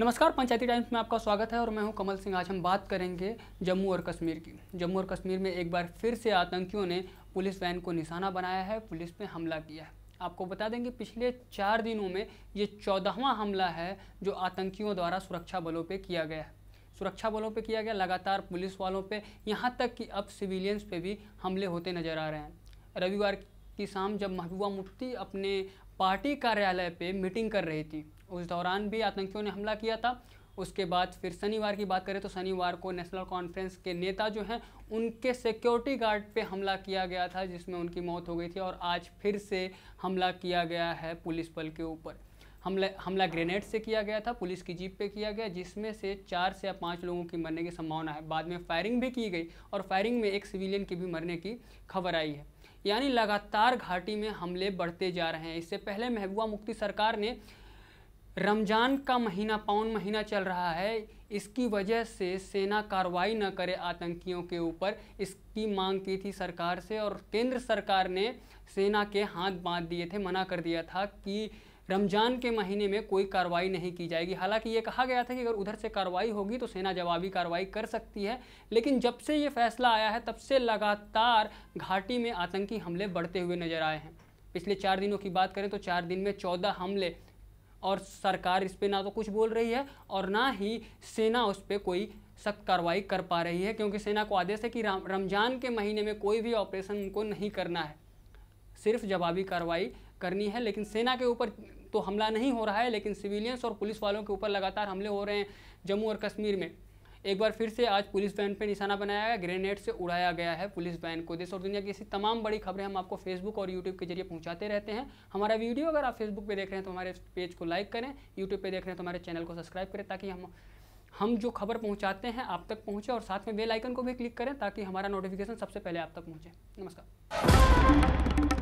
नमस्कार पंचायती टाइम्स में आपका स्वागत है और मैं हूं कमल सिंह आज हम बात करेंगे जम्मू और कश्मीर की जम्मू और कश्मीर में एक बार फिर से आतंकियों ने पुलिस वैन को निशाना बनाया है पुलिस पे हमला किया है आपको बता दें कि पिछले चार दिनों में ये चौदहवा हमला है जो आतंकियों द्वारा सुरक्षा बलों पर किया गया है सुरक्षा बलों पर किया गया लगातार पुलिस वालों पर यहाँ तक कि अब सिविलियंस पे भी हमले होते नजर आ रहे हैं रविवार कि शाम जब महबूबा मुफ्ती अपने पार्टी कार्यालय पे मीटिंग कर रही थी उस दौरान भी आतंकियों ने हमला किया था उसके बाद फिर शनिवार की बात करें तो शनिवार को नेशनल कॉन्फ्रेंस के नेता जो हैं उनके सिक्योरिटी गार्ड पे हमला किया गया था जिसमें उनकी मौत हो गई थी और आज फिर से हमला किया गया है पुलिस बल के ऊपर हमला हमला ग्रेनेड से किया गया था पुलिस की जीप पे किया गया जिसमें से चार से पाँच लोगों की मरने की संभावना है बाद में फायरिंग भी की गई और फायरिंग में एक सिविलियन की भी मरने की खबर आई है यानी लगातार घाटी में हमले बढ़ते जा रहे हैं इससे पहले महबूबा मुफ्ती सरकार ने रमज़ान का महीना पौन महीना चल रहा है इसकी वजह से सेना कार्रवाई न करे आतंकियों के ऊपर इसकी मांग की थी सरकार से और केंद्र सरकार ने सेना के हाथ बांध दिए थे मना कर दिया था कि रमज़ान के महीने में कोई कार्रवाई नहीं की जाएगी हालांकि ये कहा गया था कि अगर उधर से कार्रवाई होगी तो सेना जवाबी कार्रवाई कर सकती है लेकिन जब से ये फैसला आया है तब से लगातार घाटी में आतंकी हमले बढ़ते हुए नजर आए हैं पिछले चार दिनों की बात करें तो चार दिन में चौदह हमले और सरकार इस पर ना तो कुछ बोल रही है और ना ही सेना उस पर कोई सख्त कार्रवाई कर पा रही है क्योंकि सेना को आदेश है कि रमज़ान के महीने में कोई भी ऑपरेशन उनको नहीं करना है सिर्फ जवाबी कार्रवाई करनी है लेकिन सेना के ऊपर तो हमला नहीं हो रहा है लेकिन सिविलियंस और पुलिस वालों के ऊपर लगातार हमले हो रहे हैं जम्मू और कश्मीर में एक बार फिर से आज पुलिस वैन पर निशाना बनाया गया ग्रेनेड से उड़ाया गया है पुलिस वैन को देश और दुनिया की ऐसी तमाम बड़ी खबरें हम आपको फेसबुक और यूट्यूब के जरिए पहुंचाते रहते हैं हमारा वीडियो अगर आप फेसबुक पे देख रहे हैं तो हमारे पेज को लाइक करें यूट्यूब पे देख रहे हैं तो हमारे चैनल को सब्सक्राइब करें ताकि हम हम जो खबर पहुँचाते हैं आप तक पहुँचे और साथ में बेलाइकन को भी क्लिक करें ताकि हमारा नोटिफिकेशन सबसे पहले आप तक पहुँचे नमस्कार